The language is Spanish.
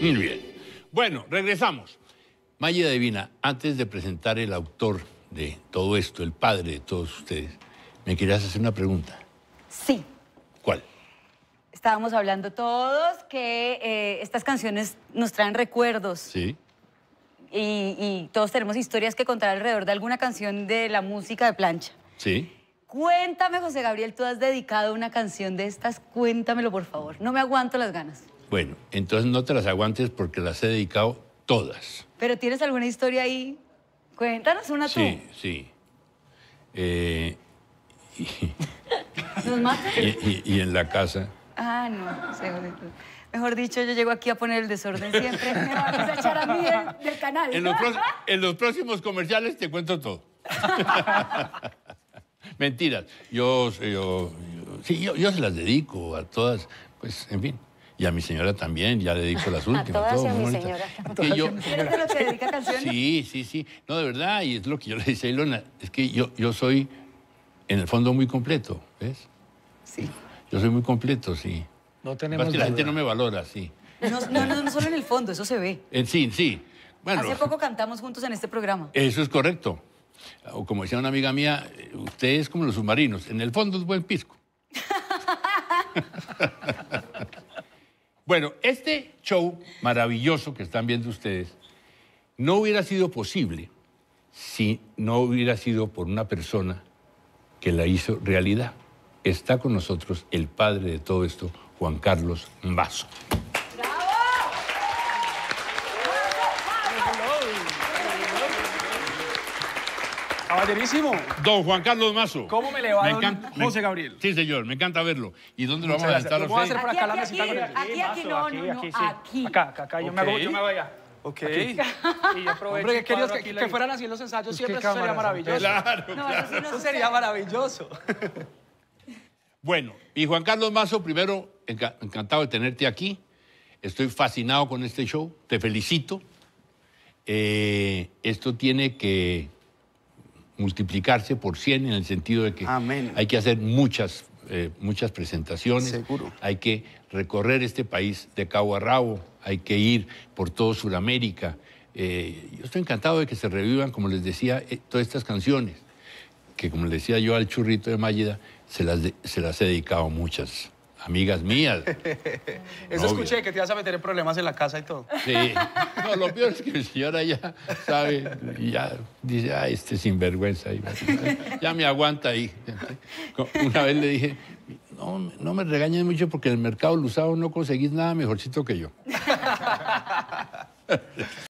Muy bien. Bueno, regresamos. Maya Divina, antes de presentar el autor de todo esto, el padre de todos ustedes, me querías hacer una pregunta. Sí. ¿Cuál? Estábamos hablando todos que eh, estas canciones nos traen recuerdos. Sí. Y, y, todos tenemos historias que contar alrededor de alguna canción de la música de plancha. Sí. Cuéntame, José Gabriel, tú has dedicado una canción de estas. Cuéntamelo, por favor. No me aguanto las ganas. Bueno, entonces no te las aguantes porque las he dedicado todas. ¿Pero tienes alguna historia ahí? Cuéntanos una sí, tú. Sí, sí. Eh, y, y, en la casa. Ah, no, seguro. Mejor dicho, yo llego aquí a poner el desorden siempre. Me a echar a mí del, canal. En los, próximos comerciales te cuento todo. Mentiras. yo, sí, yo se las dedico a todas. Pues, en fin. Y a mi señora también, ya le dedico las últimas. a todas a mi señora. canciones? Sí, sí, sí. No, de verdad, y es lo que yo le decía a Ilona, es que yo, yo soy, en el fondo, muy completo, ¿ves? Sí. Yo soy muy completo, sí. No tenemos la gente no me valora, sí. No, no, no, solo en el fondo, eso se ve. En eh, sí, sí. Bueno, Hace poco cantamos juntos en este programa. Eso es correcto. O como decía una amiga mía, ustedes como los submarinos. En el fondo es buen pisco. Bueno, este show maravilloso que están viendo ustedes no hubiera sido posible si no hubiera sido por una persona que la hizo realidad. Está con nosotros el padre de todo esto, Juan Carlos Mazo. Caballerísimo. Don Juan Carlos Mazo. ¿Cómo me le va, don José Gabriel? sí, señor, me encanta verlo. ¿Y dónde lo vamos a estar? va a hacer por acá, la mesita Aquí, aquí, no, aquí, no, aquí, aquí. Acá, acá, Yo, me voy, yo me voy allá. Ok. Y yo Hombre, que, que, que, fueran así los ensayos pues siempre eso sería maravilloso. Claro, claro. No, eso, sí no eso sería maravilloso. bueno, y Juan Carlos Mazo, primero, encantado de tenerte aquí. Estoy fascinado con este show. Te felicito. Eh, esto tiene que multiplicarse por 100 en el sentido de que hay que hacer muchas, eh, muchas presentaciones, hay que recorrer este país de cabo a rabo, hay que ir por todo Sudamérica. Eh, yo estoy encantado de que se revivan, como les decía, eh, todas estas canciones, que como les decía yo al churrito de Mallida, se las, se las he dedicado muchas amigas mías. Eso escuché, que te vas a meter en problemas en la casa y todo. Sí. No, lo peor es que el señor ya sabe, ya dice, ah, este sinvergüenza. Ya me aguanta ahí. Una vez le dije, no, no me regañes mucho porque en el mercado lusado no conseguís nada mejorcito que yo.